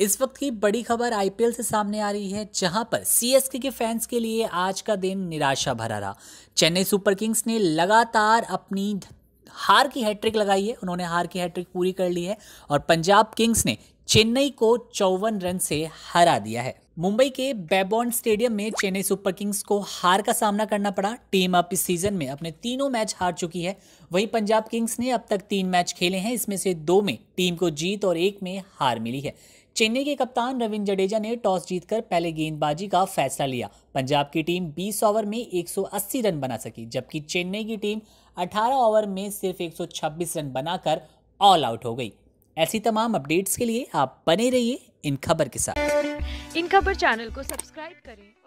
इस वक्त की बड़ी खबर आईपीएल से सामने आ रही है जहां पर सीएसके के फैंस के लिए आज का दिन निराशा भरा रहा चेन्नई सुपर किंग्स ने लगातार अपनी हार की हैट्रिक लगाई है उन्होंने हार की हैट्रिक पूरी कर ली है और पंजाब किंग्स ने चेन्नई को चौवन रन से हरा दिया है मुंबई के बेबॉन स्टेडियम में चेन्नई सुपर किंग्स को हार का सामना करना पड़ा टीम अब इस सीजन में अपने तीनों मैच हार चुकी है वहीं पंजाब किंग्स ने अब तक तीन मैच खेले हैं इसमें से दो में टीम को जीत और एक में हार मिली है चेन्नई के कप्तान रविंद्र जडेजा ने टॉस जीतकर पहले गेंदबाजी का फैसला लिया पंजाब की टीम 20 ओवर में 180 रन बना सकी जबकि चेन्नई की टीम 18 ओवर में सिर्फ 126 रन बनाकर ऑल आउट हो गई ऐसी तमाम अपडेट्स के लिए आप बने रहिए इन खबर के साथ इन खबर चैनल को सब्सक्राइब करें